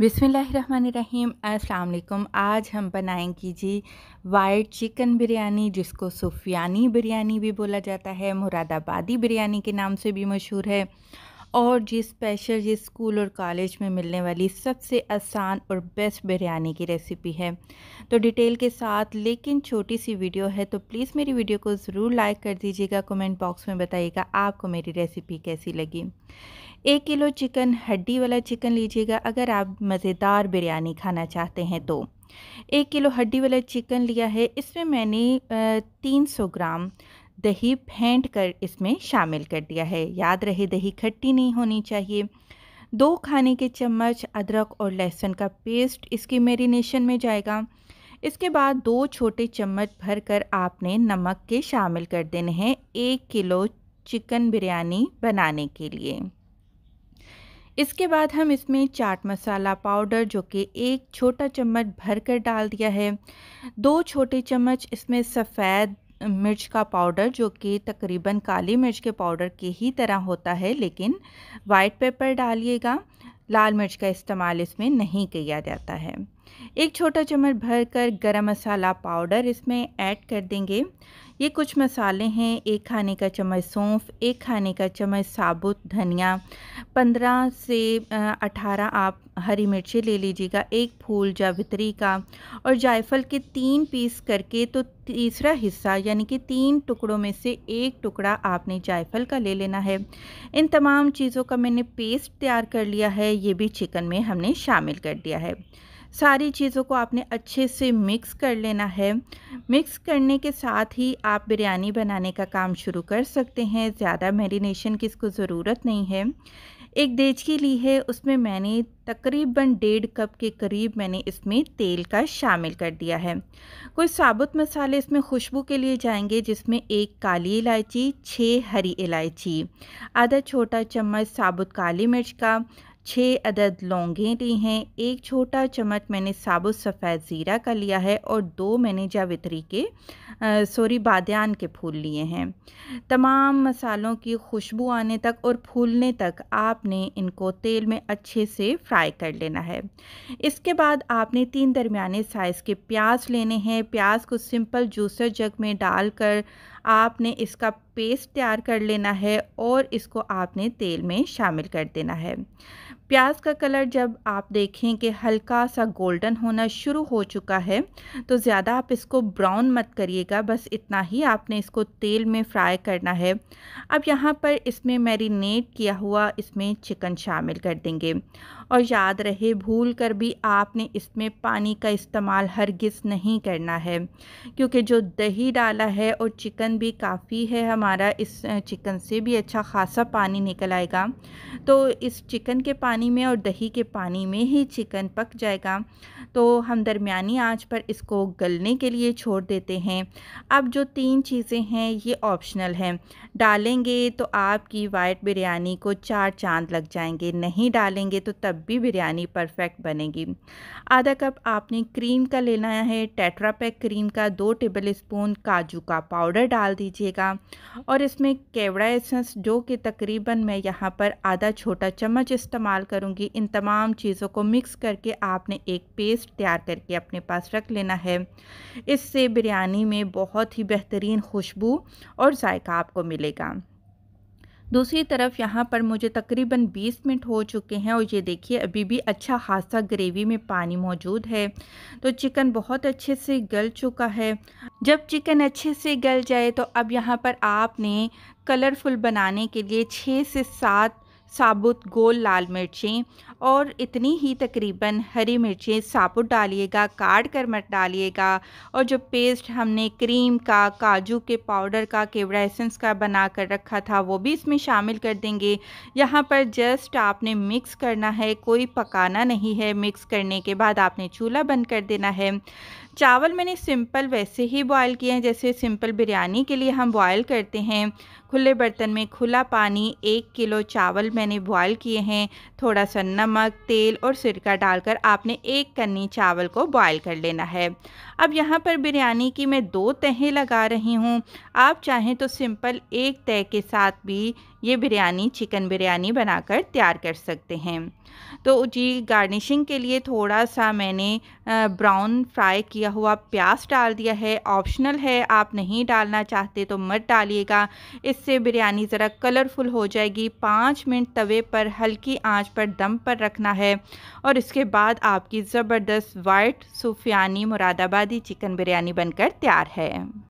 बिसमीम् वालेकुम आज हम बनाएंगे जी वाइट चिकन बिरयानी जिसको सुफियानी बिरयानी भी बोला जाता है मुरादाबादी बिरयानी के नाम से भी मशहूर है और जी स्पेशल ये स्कूल और कॉलेज में मिलने वाली सबसे आसान और बेस्ट बिरयानी की रेसिपी है तो डिटेल के साथ लेकिन छोटी सी वीडियो है तो प्लीज़ मेरी वीडियो को ज़रूर लाइक कर दीजिएगा कमेंट बॉक्स में बताइएगा आपको मेरी रेसिपी कैसी लगी एक किलो चिकन हड्डी वाला चिकन लीजिएगा अगर आप मज़ेदार बिरयानी खाना चाहते हैं तो एक किलो हड्डी वाला चिकन लिया है इसमें मैंने तीन सौ ग्राम दही फेंट कर इसमें शामिल कर दिया है याद रहे दही खट्टी नहीं होनी चाहिए दो खाने के चम्मच अदरक और लहसुन का पेस्ट इसकी मेरीनेशन में जाएगा इसके बाद दो छोटे चम्मच भर कर आपने नमक के शामिल कर देने हैं एक किलो चिकन बिरयानी बनाने के लिए इसके बाद हम इसमें चाट मसाला पाउडर जो कि एक छोटा चम्मच भर कर डाल दिया है दो छोटे चम्मच इसमें सफ़ेद मिर्च का पाउडर जो कि तकरीबन काली मिर्च के पाउडर के ही तरह होता है लेकिन वाइट पेपर डालिएगा लाल मिर्च का इस्तेमाल इसमें नहीं किया जाता है एक छोटा चम्मच भर कर गर्म मसाला पाउडर इसमें ऐड कर देंगे ये कुछ मसाले हैं एक खाने का चम्मच सौंफ एक खाने का चम्मच साबुत धनिया पंद्रह से अठारह आप हरी मिर्ची ले लीजिएगा एक फूल जावित्री का और जायफल के तीन पीस करके तो तीसरा हिस्सा यानी कि तीन टुकड़ों में से एक टुकड़ा आपने जायफल का ले लेना है इन तमाम चीज़ों का मैंने पेस्ट तैयार कर लिया है ये भी चिकन में हमने शामिल कर दिया है सारी चीज़ों को आपने अच्छे से मिक्स कर लेना है मिक्स करने के साथ ही आप बिरयानी बनाने का काम शुरू कर सकते हैं ज़्यादा मैरिनेशन की इसको ज़रूरत नहीं है एक देचकी ली है उसमें मैंने तकरीबन डेढ़ कप के करीब मैंने इसमें तेल का शामिल कर दिया है कुछ साबुत मसाले इसमें खुशबू के लिए जाएंगे जिसमें एक काली इलायची छः हरी इलायची आधा छोटा चम्मच साबुत काली मिर्च का छः अदद लौंगे ली हैं एक छोटा चम्मच मैंने साबुत सफ़ेद ज़ीरा का लिया है और दो मैंने जावित्री के सॉरी बादयान के फूल लिए हैं तमाम मसालों की खुशबू आने तक और फूलने तक आपने इनको तेल में अच्छे से फ्राई कर लेना है इसके बाद आपने तीन दरमियाने साइज़ के प्याज लेने हैं प्याज को सिंपल जूसर जग में डालकर आपने इसका पेस्ट तैयार कर लेना है और इसको आपने तेल में शामिल कर देना है प्याज का कलर जब आप देखें कि हल्का सा गोल्डन होना शुरू हो चुका है तो ज़्यादा आप इसको ब्राउन मत करिएगा बस इतना ही आपने इसको तेल में फ्राई करना है अब यहाँ पर इसमें मैरिनेट किया हुआ इसमें चिकन शामिल कर देंगे और याद रहे भूल कर भी आपने इसमें पानी का इस्तेमाल हरगिज़ नहीं करना है क्योंकि जो दही डाला है और चिकन भी काफ़ी है हम हमारा इस चिकन से भी अच्छा खासा पानी निकल आएगा तो इस चिकन के पानी में और दही के पानी में ही चिकन पक जाएगा तो हम दरमियानी आंच पर इसको गलने के लिए छोड़ देते हैं अब जो तीन चीज़ें हैं ये ऑप्शनल हैं डालेंगे तो आपकी वाइट बिरयानी को चार चांद लग जाएंगे नहीं डालेंगे तो तब भी बिरयानी परफेक्ट बनेगी आधा कप आपने क्रीम का लेना है टेट्रापैक पैक क्रीम का दो टेबल स्पून काजू का पाउडर डाल दीजिएगा और इसमें केवड़ा एसेंस जो कि तकरीबन मैं यहाँ पर आधा छोटा चम्मच इस्तेमाल करूँगी इन तमाम चीज़ों को मिक्स करके आपने एक पेस्ट तैयार करके अपने पास रख लेना है इससे बिरयानी में बहुत ही बेहतरीन खुशबू और जायका आपको मिलेगा दूसरी तरफ यहाँ पर मुझे तकरीबन 20 मिनट हो चुके हैं और ये देखिए अभी भी अच्छा खासा ग्रेवी में पानी मौजूद है तो चिकन बहुत अच्छे से गल चुका है जब चिकन अच्छे से गल जाए तो अब यहाँ पर आपने कलरफुल बनाने के लिए छः से सात साबुत गोल लाल मिर्चें और इतनी ही तकरीबन हरी मिर्ची साबुत डालिएगा काट कर मत डालिएगा और जो पेस्ट हमने क्रीम का काजू के पाउडर का केवड़ा एसेंस का बना कर रखा था वो भी इसमें शामिल कर देंगे यहाँ पर जस्ट आपने मिक्स करना है कोई पकाना नहीं है मिक्स करने के बाद आपने चूल्हा बंद कर देना है चावल मैंने सिंपल वैसे ही बॉयल किए हैं जैसे सिंपल बिरयानी के लिए हम बॉयल करते हैं खुले बर्तन में खुला पानी एक किलो चावल मैंने बॉयल किए हैं थोड़ा सा नमक तेल और सिरका डालकर आपने एक कन्नी चावल को बॉयल कर लेना है अब यहाँ पर बिरयानी की मैं दो तहें लगा रही हूँ आप चाहें तो सिंपल एक तय के साथ भी ये बिरयानी चिकन बिरयानी बनाकर तैयार कर सकते हैं तो जी गार्निशिंग के लिए थोड़ा सा मैंने ब्राउन फ्राई किया हुआ प्याज डाल दिया है ऑप्शनल है आप नहीं डालना चाहते तो मत डालिएगा इससे बिरयानी ज़रा कलरफुल हो जाएगी पाँच मिनट तवे पर हल्की आंच पर दम पर रखना है और इसके बाद आपकी ज़बरदस्त वाइट सूफियानी मुरादाबादी चिकन बिरयानी बनकर तैयार है